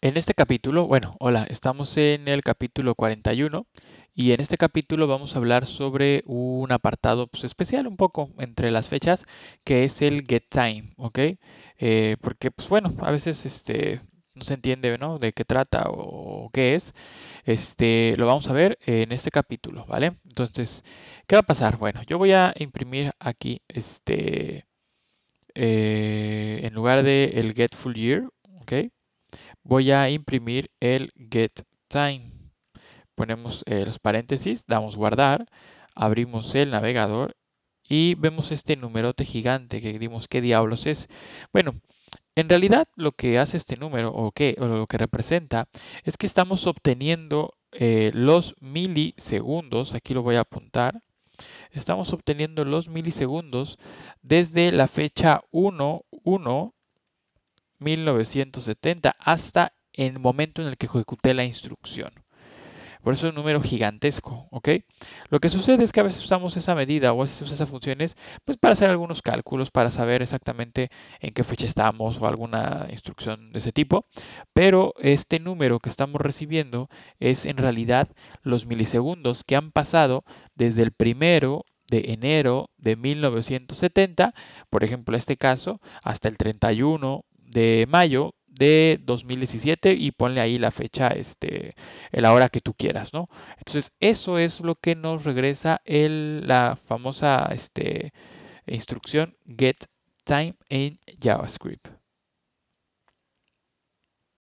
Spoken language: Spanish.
En este capítulo, bueno, hola, estamos en el capítulo 41 y en este capítulo vamos a hablar sobre un apartado pues, especial un poco entre las fechas que es el get time, ¿ok? Eh, porque pues bueno, a veces este, no se entiende, ¿no? De qué trata o qué es. Este lo vamos a ver en este capítulo, ¿vale? Entonces, ¿qué va a pasar? Bueno, yo voy a imprimir aquí este eh, en lugar de el get full year, ¿ok? voy a imprimir el get time. Ponemos eh, los paréntesis, damos guardar, abrimos el navegador y vemos este numerote gigante que dimos qué diablos es. Bueno, en realidad lo que hace este número o, qué, o lo que representa es que estamos obteniendo eh, los milisegundos, aquí lo voy a apuntar, estamos obteniendo los milisegundos desde la fecha 1, 1 1970 hasta el momento en el que ejecuté la instrucción. Por eso es un número gigantesco, ¿ok? Lo que sucede es que a veces usamos esa medida o a veces usamos esas funciones pues para hacer algunos cálculos, para saber exactamente en qué fecha estamos o alguna instrucción de ese tipo. Pero este número que estamos recibiendo es en realidad los milisegundos que han pasado desde el primero de enero de 1970, por ejemplo, en este caso, hasta el 31 de mayo de 2017 y ponle ahí la fecha, este, la hora que tú quieras, ¿no? Entonces, eso es lo que nos regresa el, la famosa este, instrucción get time en JavaScript.